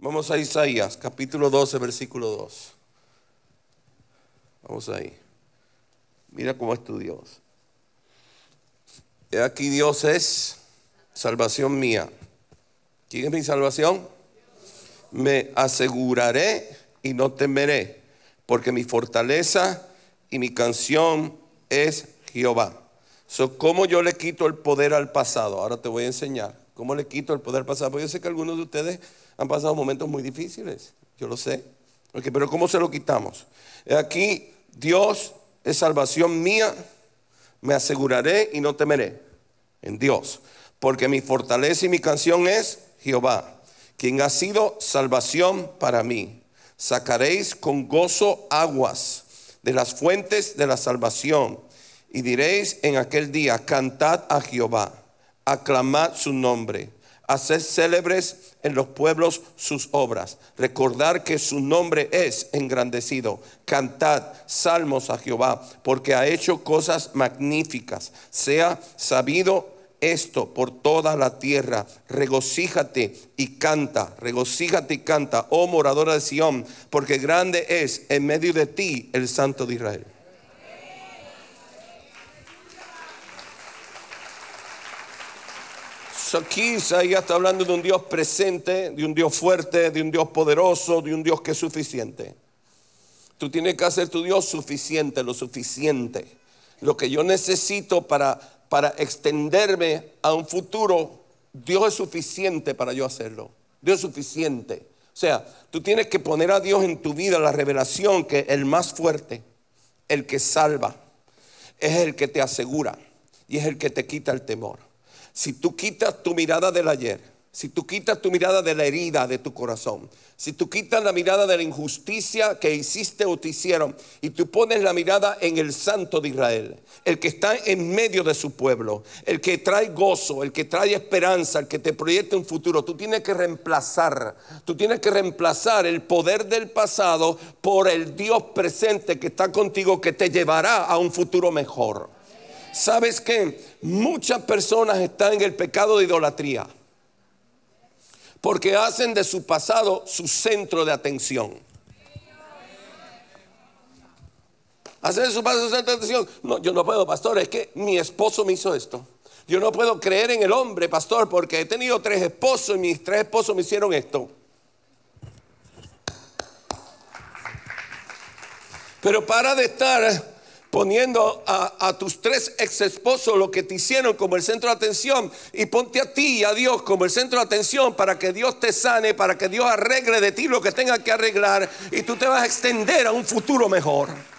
Vamos a Isaías, capítulo 12, versículo 2. Vamos ahí. Mira cómo es tu Dios. He aquí Dios es salvación mía. ¿Quién es mi salvación? Me aseguraré y no temeré, porque mi fortaleza y mi canción es Jehová. So, ¿Cómo yo le quito el poder al pasado? Ahora te voy a enseñar. ¿Cómo le quito el poder pasado? yo sé que algunos de ustedes han pasado momentos muy difíciles, yo lo sé. pero ¿cómo se lo quitamos? Aquí Dios es salvación mía, me aseguraré y no temeré en Dios, porque mi fortaleza y mi canción es Jehová, quien ha sido salvación para mí. Sacaréis con gozo aguas de las fuentes de la salvación y diréis en aquel día, cantad a Jehová aclamad su nombre, haced célebres en los pueblos sus obras, recordar que su nombre es engrandecido, cantad salmos a Jehová, porque ha hecho cosas magníficas, sea sabido esto por toda la tierra. Regocíjate y canta, regocíjate y canta, oh moradora de Sión, porque grande es en medio de ti el Santo de Israel. aquí ya está hablando de un Dios presente, de un Dios fuerte, de un Dios poderoso, de un Dios que es suficiente. Tú tienes que hacer tu Dios suficiente, lo suficiente. Lo que yo necesito para, para extenderme a un futuro, Dios es suficiente para yo hacerlo. Dios es suficiente. O sea, tú tienes que poner a Dios en tu vida la revelación que el más fuerte, el que salva, es el que te asegura y es el que te quita el temor. Si tú quitas tu mirada del ayer, si tú quitas tu mirada de la herida de tu corazón, si tú quitas la mirada de la injusticia que hiciste o te hicieron y tú pones la mirada en el santo de Israel, el que está en medio de su pueblo, el que trae gozo, el que trae esperanza, el que te proyecta un futuro, tú tienes que reemplazar, tú tienes que reemplazar el poder del pasado por el Dios presente que está contigo que te llevará a un futuro mejor. ¿Sabes qué? muchas personas están en el pecado de idolatría. Porque hacen de su pasado su centro de atención. Hacen de su pasado su centro de atención. No, yo no puedo, pastor. Es que mi esposo me hizo esto. Yo no puedo creer en el hombre, pastor, porque he tenido tres esposos y mis tres esposos me hicieron esto. Pero para de estar poniendo a, tus tres ex esposos lo que te hicieron como el centro de atención y ponte a ti y a Dios como el centro de atención para que Dios te sane, para que Dios arregle de ti lo que tenga que arreglar y tú te vas a extender a un futuro mejor.